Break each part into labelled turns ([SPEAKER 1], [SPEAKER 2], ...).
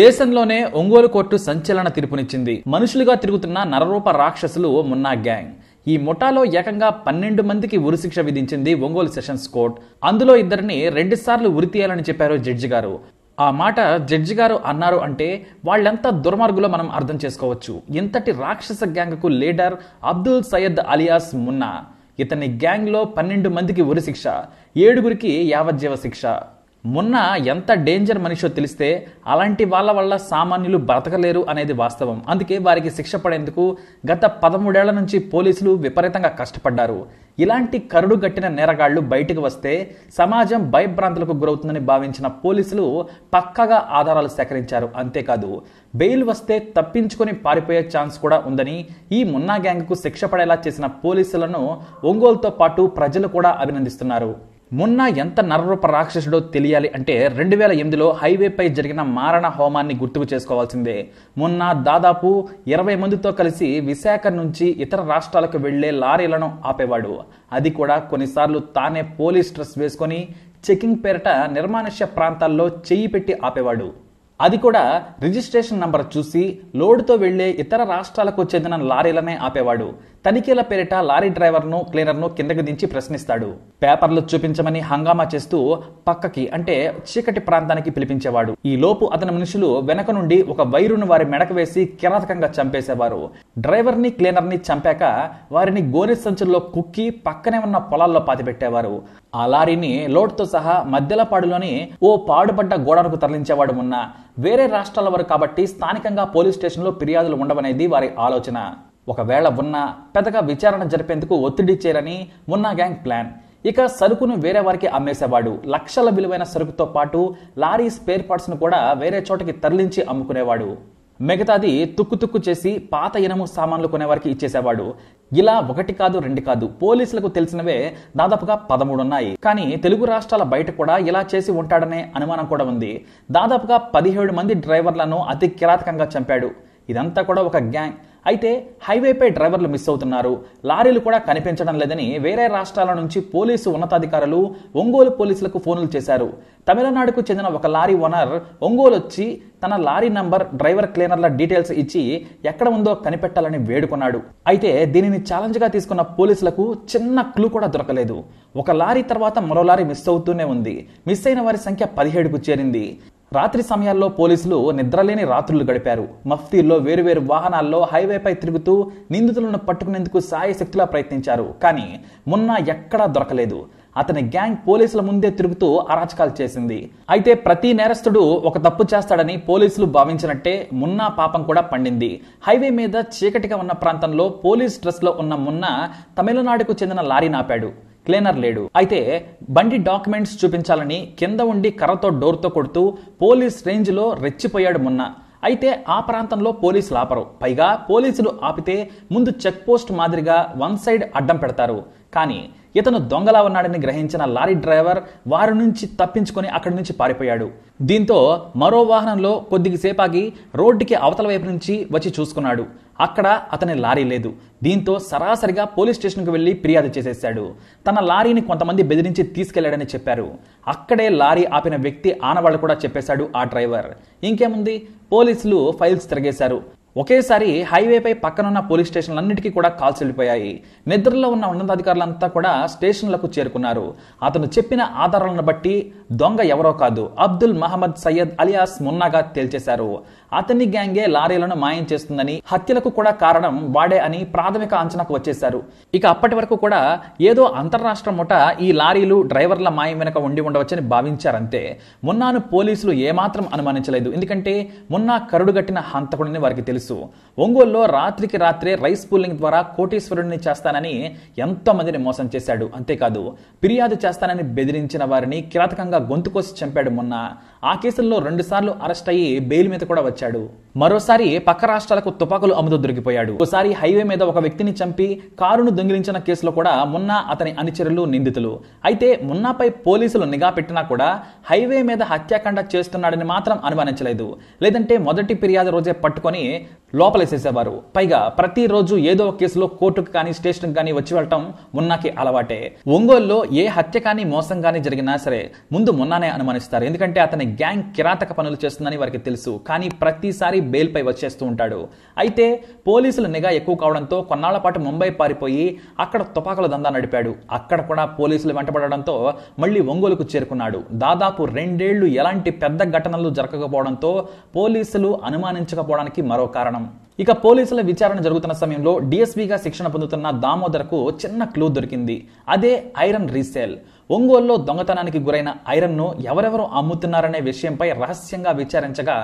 [SPEAKER 1] దేశంలోనే ఒంగోలు కోర్టు సంచలన తీర్పునిచ్చింది మనుషులుగా తిరుగుతున్న నరరూప రాక్షసులు మున్నా గ్యాంగ్ ఈ ముఠాలో ఏకంగా పన్నెండు మందికి ఉరిశిక్ష విధించింది ఒంగోలు సెషన్స్ కోర్ట్ అందులో ఇద్దరిని రెండుసార్లు ఉరి తీయాలని చెప్పారు జడ్జి గారు ఆ మాట జడ్జి గారు అన్నారు అంటే వాళ్ళెంత దుర్మార్గులో మనం అర్థం చేసుకోవచ్చు ఇంతటి రాక్షస గ్యాంగ్కు లీడర్ అబ్దుల్ సయ్యద్ అలియాస్ మున్నా ఇతని గ్యాంగ్లో పన్నెండు మందికి ఉరిశిక్ష ఏడుగురికి యావజ్జీవ శిక్ష మొన్న ఎంత డేంజర్ మనిషో తెలిస్తే అలాంటి వాళ్ళ వల్ల సామాన్యులు బ్రతకలేరు అనేది వాస్తవం అందుకే వారికి శిక్ష పడేందుకు గత పదమూడేళ్ల నుంచి పోలీసులు విపరీతంగా కష్టపడ్డారు ఇలాంటి కరుడు గట్టిన నేరగాళ్లు బయటకు వస్తే సమాజం భయభ్రాంతులకు గురవుతుందని భావించిన పోలీసులు పక్కగా ఆధారాలు సేకరించారు అంతేకాదు బెయిల్ వస్తే తప్పించుకొని పారిపోయే ఛాన్స్ కూడా ఉందని ఈ మున్నా గ్యాంగ్కు శిక్ష పడేలా చేసిన పోలీసులను ఒంగోలుతో పాటు ప్రజలు కూడా అభినందిస్తున్నారు మొన్న ఎంత నరరూప రాక్షసుడో తెలియాలి అంటే రెండు వేల ఎనిమిదిలో హైవేపై జరిగిన మారణ హోమాన్ని గుర్తుకు చేసుకోవాల్సిందే మొన్న దాదాపు ఇరవై మందితో కలిసి విశాఖ నుంచి ఇతర రాష్ట్రాలకు వెళ్లే లారీలను ఆపేవాడు అది కూడా కొన్నిసార్లు తానే పోలీస్ డ్రెస్ వేసుకొని చెకింగ్ పేరిట నిర్మానుష్య ప్రాంతాల్లో చెయ్యి పెట్టి ఆపేవాడు అది కూడా రిజిస్ట్రేషన్ నంబర్ చూసి లోడ్తో వెళ్లే ఇతర రాష్ట్రాలకు చెందిన లారీలనే ఆపేవాడు తనిఖీల పేరిట లారీ డ్రైవర్ను క్లీనర్ను కిందకు దించి ప్రశ్నిస్తాడు పేపర్లు చూపించమని హంగామా చేస్తూ పక్కకి అంటే చీకటి ప్రాంతానికి పిలిపించేవాడు ఈ లోపు అతని మనుషులు వెనక నుండి ఒక వైరును వారి మెడక వేసి కిరాతకంగా చంపేసేవారు డ్రైవర్ని క్లీనర్ని చంపాక వారిని గోనె సంచుల్లో కుక్కి పక్కనే ఉన్న పొలాల్లో పాతిపెట్టేవారు ఆ లారీని లోడ్తో సహా మధ్యలపాడులోని ఓ పాడుపడ్డ గోడలకు తరలించేవాడు ఉన్న వేరే రాష్ట్రాల వారు కాబట్టి స్థానికంగా పోలీస్ స్టేషన్లో ఫిర్యాదులు ఉండవనేది వారి ఆలోచన ఒకవేళ ఉన్నా పెద్దగా విచారణ జరిపేందుకు ఒత్తిడి చేయరని మున్నా గ్యాంగ్ ప్లాన్ ఇక సరుకును వేరే వారికి అమ్మేసేవాడు లక్షల విలువైన సరుకుతో పాటు లారీ స్పేర్ పార్ట్స్ను కూడా వేరే చోటకి తరలించి అమ్ముకునేవాడు మిగతాది తుక్కు తుక్కు చేసి పాత ఇనము సామాన్లు కొనేవారికి ఇచ్చేసేవాడు ఇలా ఒకటి కాదు రెండు కాదు పోలీసులకు తెలిసినవే దాదాపుగా పదమూడున్నాయి కానీ తెలుగు రాష్ట్రాల బయట కూడా ఇలా చేసి ఉంటాడనే అనుమానం కూడా ఉంది దాదాపుగా పదిహేడు మంది డ్రైవర్లను అతి కిరాతకంగా చంపాడు ఇదంతా కూడా ఒక గ్యాంగ్ అయితే హైవేపై డ్రైవర్లు మిస్ అవుతున్నారు లారీలు కూడా కనిపించడం లేదని వేరే రాష్ట్రాల నుంచి పోలీసు ఉన్నతాధికారులు ఒంగోలు పోలీసులకు ఫోన్లు చేశారు తమిళనాడుకు చెందిన ఒక లారీ ఓనర్ ఒంగోలు వచ్చి తన లారీ నంబర్ డ్రైవర్ క్లీనర్ల డీటెయిల్స్ ఇచ్చి ఎక్కడ ఉందో కనిపెట్టాలని వేడుకున్నాడు అయితే దీనిని ఛాలెంజ్గా తీసుకున్న పోలీసులకు చిన్న క్లూ కూడా దొరకలేదు ఒక లారీ తర్వాత మరో లారీ మిస్ అవుతూనే ఉంది మిస్ అయిన వారి సంఖ్య పదిహేడుకు చేరింది రాత్రి సమయాల్లో పోలీసులు నిద్రలేని రాత్రులు గడిపారు మఫ్తీల్లో వేరువేరు వాహనాల్లో హైవేపై తిరుగుతూ నిందితులను పట్టుకునేందుకు సాయశక్తిలా ప్రయత్నించారు కానీ మున్నా ఎక్కడా దొరకలేదు అతని గ్యాంగ్ పోలీసుల ముందే తిరుగుతూ అరాచకాలు చేసింది అయితే ప్రతి నేరస్తుడు ఒక తప్పు చేస్తాడని పోలీసులు భావించినట్టే మున్నా పాపం కూడా పండింది హైవే మీద చీకటిగా ఉన్న ప్రాంతంలో పోలీస్ లో ఉన్న మున్నా తమిళనాడుకు చెందిన లారీ నాపాడు క్లీనర్ లేడు అయితే బండి డాక్యుమెంట్స్ చూపించాలని కింద ఉండి కర్రతో డోర్తో కొడుతూ పోలీస్ రేంజ్లో రెచ్చిపోయాడు మొన్న అయితే ఆ ప్రాంతంలో పోలీసులు ఆపరు పైగా పోలీసులు ఆపితే ముందు చెక్ పోస్ట్ మాదిరిగా వన్ సైడ్ అడ్డం పెడతారు కానీ ఇతను దొంగలా ఉన్నాడని గ్రహించిన లారీ డ్రైవర్ వారి నుంచి తప్పించుకొని అక్కడి నుంచి పారిపోయాడు దీంతో మరో వాహనంలో కొద్దిసేపాకి రోడ్డుకి అవతల వైపు నుంచి వచ్చి చూసుకున్నాడు అక్కడ అతని లారీ లేదు దీంతో సరాసరిగా పోలీస్ స్టేషన్కు వెళ్ళి ఫిర్యాదు చేసేశాడు తన లారీని కొంతమంది బెదిరించి తీసుకెళ్లాడని చెప్పారు అక్కడే లారీ ఆపిన వ్యక్తి ఆనవాళ్ళు కూడా చెప్పేశాడు ఆ డ్రైవర్ ఇంకేముంది పోలీసులు ఫైల్స్ తిరగేశారు ఒకేసారి హైవేపై పక్కనున్న పోలీస్ స్టేషన్లన్నిటికీ కూడా కాల్స్ వెళ్ళిపోయాయి నిద్రలో ఉన్న ఉన్నతాధికారులంతా కూడా స్టేషన్లకు చేరుకున్నారు అతను చెప్పిన ఆధారాలను బట్టి దొంగ ఎవరో కాదు అబ్దుల్ మహమ్మద్ సయ్యద్ అలియాస్ మున్నాగా తేల్చేశారు అతని గ్యాంగే లారీలను మాయం చేస్తుందని హత్యలకు కూడా కారణం వాడే అని ప్రాథమిక అంచనాకు వచ్చేశారు ఇక అప్పటి వరకు కూడా ఏదో అంతర్రాష్ట్ర ముఠ ఈ లారీలు డ్రైవర్ల మాయం వెనక ఉండి ఉండవచ్చని భావించారంతే మున్నాను పోలీసులు ఏమాత్రం అనుమానించలేదు ఎందుకంటే మున్నా కరుడుగట్టిన హంతకుడిని వారికి తెలుసు ఒంగోలులో రాత్రికి రాత్రే రైస్ పూలింగ్ ద్వారా కోటీశ్వరుడిని చేస్తానని ఎంతో మందిని మోసం చేశాడు అంతేకాదు ఫిర్యాదు చేస్తానని బెదిరించిన వారిని కిరాతకంగా గొంతుకోసి చంపాడు మొన్న ఆ కేసుల్లో రెండుసార్లు అరెస్ట్ అయ్యి బెయిల్ మీద కూడా వచ్చాడు వచ్చాడు మరోసారి పక్క రాష్ట్రాలకు తుపాకులు అమ్ముతూ దొరికిపోయాడు ఒకసారి హైవే మీద ఒక వ్యక్తిని చంపి కారును దొంగిలించిన కేసులో కూడా మున్నా అతని అనుచరులు నిందితులు అయితే మున్నాపై పోలీసులు నిఘా పెట్టినా కూడా హైవే మీద హత్యాకాండ చేస్తున్నాడని మాత్రం అనుమానించలేదు లేదంటే మొదటి ఫిర్యాదు రోజే పట్టుకొని లోపలేసేసేవారు పైగా ప్రతిరోజు ఏదో ఒక కేసులో కోర్టుకు కానీ స్టేషన్ కానీ వచ్చి వెళ్ళటం మున్నాకి అలవాటే ఒంగోలులో ఏ హత్య కానీ మోసం కానీ జరిగినా సరే ముందు మున్నానే అనుమానిస్తారు ఎందుకంటే అతని గ్యాంగ్ కిరాతక పనులు చేస్తుందని వారికి తెలుసు కానీ ప్రతిసారి బెయిల్పై వచ్చేస్తూ ఉంటాడు అయితే పోలీసుల నిఘా ఎక్కువ కావడంతో కొన్నాళ్ల పాటు ముంబై పారిపోయి అక్కడ తుపాకుల దందా నడిపాడు అక్కడ కూడా పోలీసులు వెంటపడడంతో మళ్ళీ ఒంగోలుకు చేరుకున్నాడు దాదాపు రెండేళ్లు ఎలాంటి పెద్ద ఘటనలు జరగకపోవడంతో పోలీసులు అనుమానించకపోవడానికి మరో కారణం ఇక పోలీసుల విచారణ జరుగుతున్న సమయంలో డిఎస్పీగా శిక్షణ పొందుతున్న దామోదర్కు చిన్న క్లూ దొరికింది అదే ఐరన్ రీసేల్ ఒంగోలులో దొంగతనానికి గురైన ఐరన్ను ఎవరెవరు అమ్ముతున్నారనే విషయంపై రహస్యంగా విచారించగా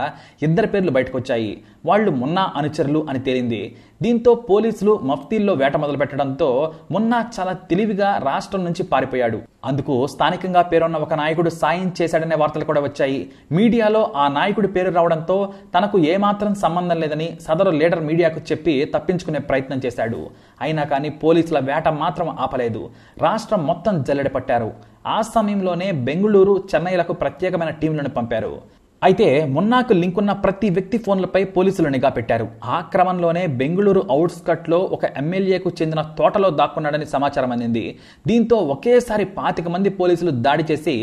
[SPEAKER 1] ఇద్దరి పేర్లు బయటకొచ్చాయి వాళ్ళు మున్నా అనుచరులు అని తేలింది దీంతో పోలీసులు మఫ్తీల్లో వేట మొదలుపెట్టడంతో మున్నా చాలా తెలివిగా రాష్ట్రం నుంచి పారిపోయాడు అందుకు స్థానికంగా పేరున్న ఒక నాయకుడు సాయం చేశాడనే వార్తలు కూడా వచ్చాయి మీడియాలో ఆ నాయకుడి పేరు రావడంతో తనకు ఏమాత్రం సంబంధం లేదని సదరు లీడర్ మీడియాకు చెప్పి తప్పించుకునే ప్రయత్నం చేశాడు అయినా కానీ పోలీసుల వేట మాత్రం ఆపలేదు రాష్ట్రం మొత్తం జల్లెడ పట్టారు ఆ సమయంలోనే బెంగళూరు చెన్నైలకు ప్రత్యేకమైన టీంలను పంపారు అయితే మున్నాకు లింక్ ఉన్న ప్రతి వ్యక్తి ఫోన్లపై పోలీసులు నిఘా పెట్టారు ఆ క్రమంలోనే బెంగళూరు అవుట్స్కట్లో ఒక ఎమ్మెల్యేకు చెందిన తోటలో దాక్కున్నాడని సమాచారం అందింది దీంతో ఒకేసారి పాతిక మంది పోలీసులు దాడి చేసి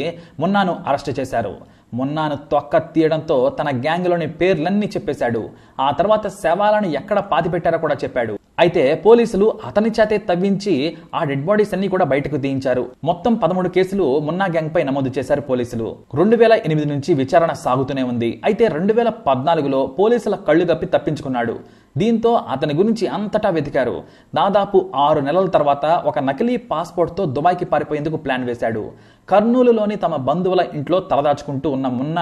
[SPEAKER 1] మున్నాను అరెస్ట్ చేశారు మున్నాను తొక్క తీయడంతో తన గ్యాంగ్లోని పేర్లన్నీ చెప్పేశాడు ఆ తర్వాత శవాలను ఎక్కడ పాతిపెట్టారో కూడా చెప్పాడు అయితే పోలీసులు అతని చేతే తవ్వించి ఆ డెడ్ బాడీస్ అన్ని కూడా బయటకు తీయించారు మొత్తం పదమూడు కేసులు మున్నా గ్యాంగ్ పై నమోదు చేశారు పోలీసులు రెండు వేల ఎనిమిది నుంచి విచారణ సాగుతూనే ఉంది అయితే రెండు వేల పద్నాలుగులో పోలీసుల కళ్ళు గప్పి తప్పించుకున్నాడు దీంతో అతని గురించి అంతటా వెతికారు దాదాపు ఆరు నెలల తర్వాత ఒక నకిలీ పాస్పోర్ట్తో దుబాయ్కి పారిపోయేందుకు ప్లాన్ వేశాడు కర్నూలులోని తమ బంధువుల ఇంట్లో తలదాచుకుంటూ ఉన్న మున్న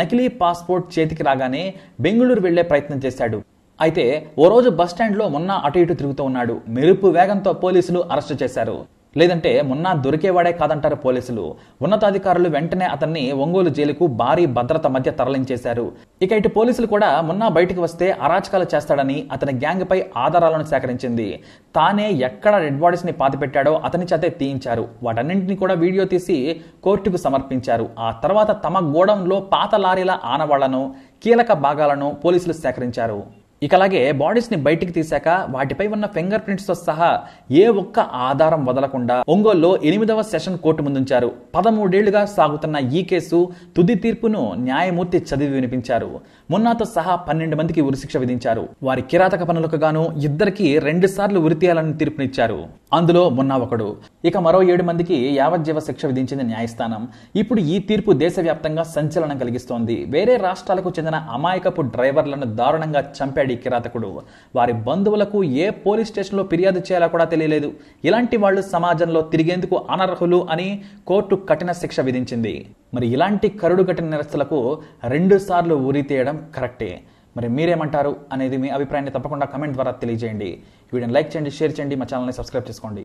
[SPEAKER 1] నకిలీ పాస్పోర్ట్ చేతికి రాగానే బెంగళూరు వెళ్లే ప్రయత్నం చేశాడు అయితే ఓ రోజు బస్ స్టాండ్లో మొన్న అటు ఇటు తిరుగుతూ ఉన్నాడు మెరుపు వేగంతో పోలీసులు అరెస్టు చేశారు లేదంటే మొన్న దొరికేవాడే కాదంటారు పోలీసులు ఉన్నతాధికారులు వెంటనే అతన్ని ఒంగోలు జైలుకు భారీ భద్రత మధ్య తరలించేశారు ఇక ఇటు పోలీసులు కూడా మొన్న బయటికి వస్తే అరాచకాలు చేస్తాడని అతని గ్యాంగ్పై ఆధారాలను సేకరించింది తానే ఎక్కడ డెడ్ బాడీస్ని పాతిపెట్టాడో అతని చేతే తీయించారు వాటన్నింటినీ కూడా వీడియో తీసి కోర్టుకు సమర్పించారు ఆ తర్వాత తమ గోడంలో పాత లారీల ఆనవాళ్లను కీలక భాగాలను పోలీసులు సేకరించారు ఇక అలాగే బాడీస్ని బయటికి తీశాక వాటిపై ఉన్న ఫింగర్ ప్రింట్స్తో సహా ఏ ఒక్క ఆధారం వదలకుండా ఒంగోలులో ఎనిమిదవ సెషన్ కోర్టు ముందుంచారు పదమూడేళ్లుగా సాగుతున్న ఈ కేసు తుది తీర్పును న్యాయమూర్తి చదివి వినిపించారు మున్నాతో సహా పన్నెండు మందికి ఉరిశిక్ష విధించారు వారి కిరాతక పనులకు గాను ఇద్దరికి రెండుసార్లు ఉరితీయాలని తీర్పునిచ్చారు అందులో మొన్న ఒకడు ఇక మరో ఏడు మందికి యావజ్జీవ శిక్ష విధించింది న్యాయస్థానం ఇప్పుడు ఈ తీర్పు దేశవ్యాప్తంగా సంచలనం కలిగిస్తోంది వేరే రాష్ట్రాలకు చెందిన అమాయకపు డ్రైవర్లను దారుణంగా చంపాడు ఈ కిరాతకుడు వారి బంధువులకు ఏ పోలీస్ స్టేషన్లో ఫిర్యాదు చేయాలో కూడా తెలియలేదు ఇలాంటి వాళ్ళు సమాజంలో తిరిగేందుకు అనర్హులు అని కోర్టు కఠిన శిక్ష విధించింది మరి ఇలాంటి కరుడుగట్టిన నిరస్తులకు రెండుసార్లు ఉరి తీయడం కరెక్టే మరి మీరేమంటారు అనేది మీ అభిప్రాయాన్ని తప్పకుండా కమెంట్ ద్వారా తెలియజేయండి వీడియోని లైక్ చేయండి షేర్ చేయండి మా ఛానల్ని సబ్స్క్రైబ్ చేసుకోండి